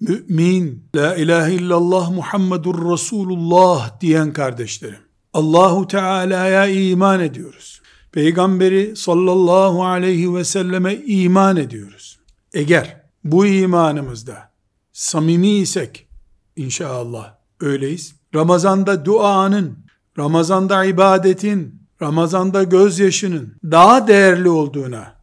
mümin, la ilahe illallah Muhammedur Resulullah diyen kardeşlerim, Allahu Teala'ya iman ediyoruz. Peygamberi sallallahu aleyhi ve selleme iman ediyoruz. Eğer bu imanımızda samimi isek, inşallah öyleyiz. Ramazanda duanın, Ramazanda ibadetin, Ramazanda gözyaşının daha değerli olduğuna,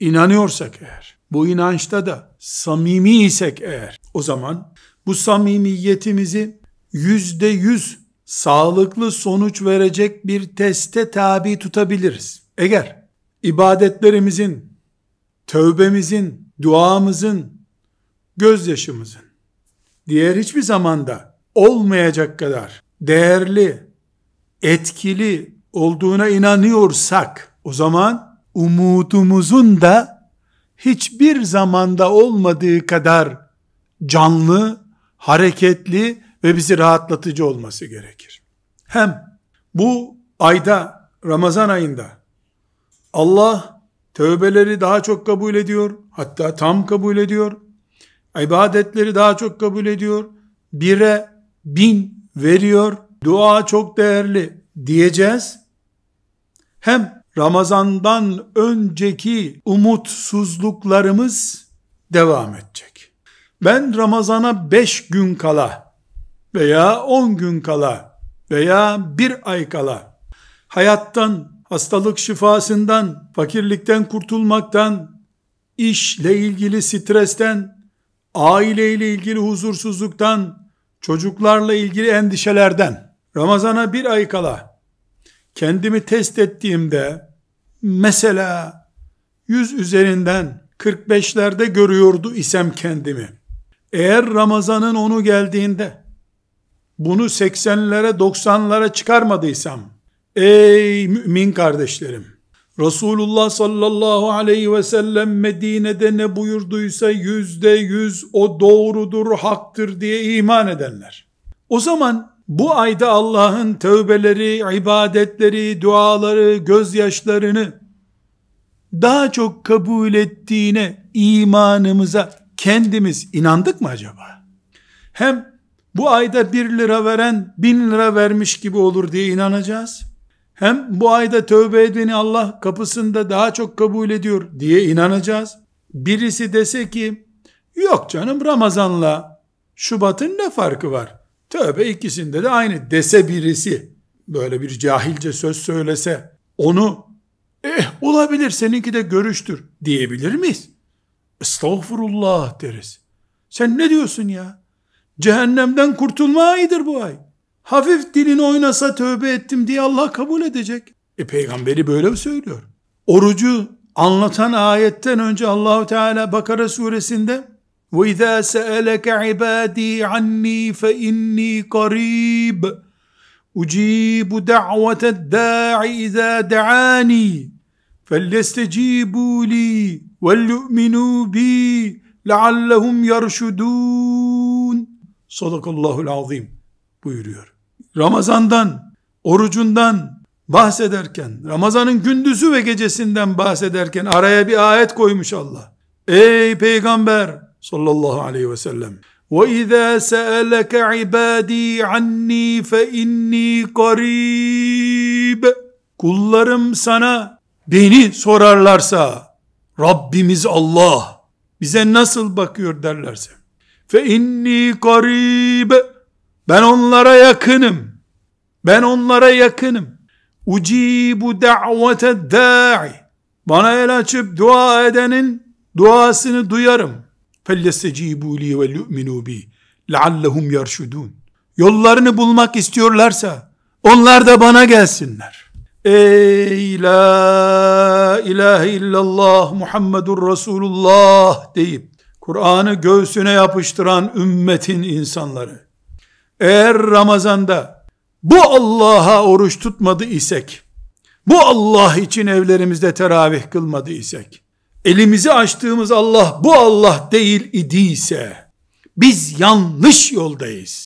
inanıyorsak eğer, bu inançta da samimi isek eğer, o zaman bu samimiyetimizi yüzde yüz sağlıklı sonuç verecek bir teste tabi tutabiliriz. Eğer ibadetlerimizin, tövbemizin, duamızın, gözyaşımızın diğer hiçbir zamanda olmayacak kadar değerli, etkili olduğuna inanıyorsak o zaman umudumuzun da hiçbir zamanda olmadığı kadar canlı, hareketli ve bizi rahatlatıcı olması gerekir. Hem bu ayda, Ramazan ayında Allah tövbeleri daha çok kabul ediyor, hatta tam kabul ediyor, ibadetleri daha çok kabul ediyor, bire bin veriyor, dua çok değerli diyeceğiz. Hem Ramazan'dan önceki umutsuzluklarımız devam edecek. Ben Ramazan'a 5 gün kala veya 10 gün kala veya bir ay kala hayattan, hastalık şifasından, fakirlikten kurtulmaktan, işle ilgili stresten, aileyle ilgili huzursuzluktan, çocuklarla ilgili endişelerden, Ramazan'a bir ay kala kendimi test ettiğimde mesela 100 üzerinden 45'lerde görüyordu isem kendimi. Eğer Ramazan'ın onu geldiğinde bunu 80'lere 90'lara çıkarmadıysam ey mümin kardeşlerim Resulullah sallallahu aleyhi ve sellem Medine'de ne buyurduysa yüzde yüz o doğrudur, haktır diye iman edenler. O zaman bu ayda Allah'ın tövbeleri, ibadetleri, duaları, gözyaşlarını daha çok kabul ettiğine imanımıza kendimiz inandık mı acaba? Hem bu ayda bir lira veren bin lira vermiş gibi olur diye inanacağız. Hem bu ayda tövbe edeni Allah kapısında daha çok kabul ediyor diye inanacağız. Birisi dese ki yok canım Ramazan'la Şubat'ın ne farkı var? Tövbe ikisinde de aynı dese birisi böyle bir cahilce söz söylese onu eh olabilir seninki de görüştür diyebilir miyiz? Estağfurullah deriz. Sen ne diyorsun ya? Cehennemden kurtulma ayıdır bu ay. Hafif dilini oynasa tövbe ettim diye Allah kabul edecek. E peygamberi böyle mi söylüyor? Orucu anlatan ayetten önce Allahu Teala Bakara suresinde واذا سالك عبادي عني فاني قريب اجيب دعوه الداع اذا دعاني فليستجيبوا لي وليؤمنوا بي لعلهم yerşudun. Sadakallahul azim buyuruyor. Ramazandan, orucundan bahsederken, Ramazan'ın gündüzü ve gecesinden bahsederken araya bir ayet koymuş Allah. Ey peygamber sallallahu aleyhi ve sellem وَاِذَا سَأَلَكَ عِبَادِي عَنِّي فَاِنِّي قَرِيبٌ Kullarım sana beni sorarlarsa Rabbimiz Allah bize nasıl bakıyor derlerse فَاِنِّي قَرِيبٌ Ben onlara yakınım. Ben onlara yakınım. Ucibu da'vete da'i Bana el açıp dua edenin duasını duyarım. فَلَّسْتَجِيبُوا لِي وَلْيُؤْمِنُوا بِي لَعَلَّهُمْ يَرْشُدُونَ Yollarını bulmak istiyorlarsa onlar da bana gelsinler. Ey la ilahe illallah Muhammedur Resulullah deyip Kur'an'ı göğsüne yapıştıran ümmetin insanları eğer Ramazan'da bu Allah'a oruç tutmadı isek bu Allah için evlerimizde teravih kılmadı isek elimizi açtığımız Allah bu Allah değil idiyse biz yanlış yoldayız.